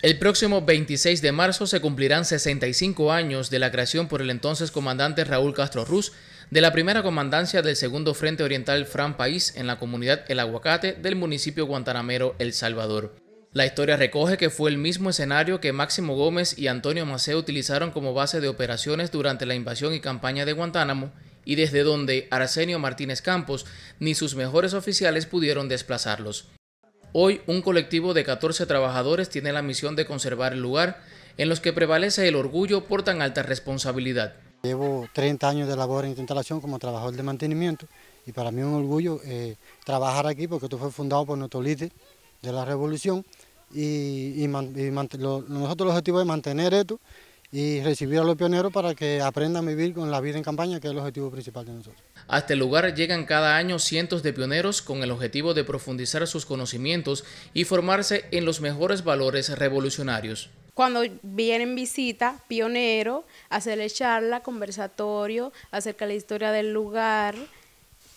El próximo 26 de marzo se cumplirán 65 años de la creación por el entonces comandante Raúl Castro Ruz de la primera comandancia del Segundo Frente Oriental Fran País en la comunidad El Aguacate del municipio guantanamero El Salvador. La historia recoge que fue el mismo escenario que Máximo Gómez y Antonio Maceo utilizaron como base de operaciones durante la invasión y campaña de Guantánamo y desde donde Arsenio Martínez Campos ni sus mejores oficiales pudieron desplazarlos. Hoy un colectivo de 14 trabajadores tiene la misión de conservar el lugar en los que prevalece el orgullo por tan alta responsabilidad. Llevo 30 años de labor en esta instalación como trabajador de mantenimiento y para mí es un orgullo eh, trabajar aquí porque esto fue fundado por nuestro líder de la revolución y, nosotros el objetivo es mantener esto y recibir a los pioneros para que aprendan a vivir con la vida en campaña, que es el objetivo principal de nosotros. A este lugar llegan cada año cientos de pioneros con el objetivo de profundizar sus conocimientos y formarse en los mejores valores revolucionarios. Cuando vienen visita pioneros, hacerle charla, conversatorio acerca de la historia del lugar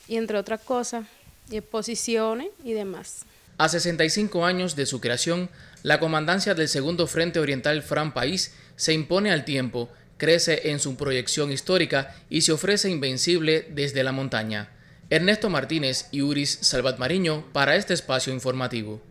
y entre otras cosas, exposiciones y demás. A 65 años de su creación, la comandancia del Segundo Frente Oriental Fran País se impone al tiempo, crece en su proyección histórica y se ofrece invencible desde la montaña. Ernesto Martínez y Uris Salvat Mariño para este espacio informativo.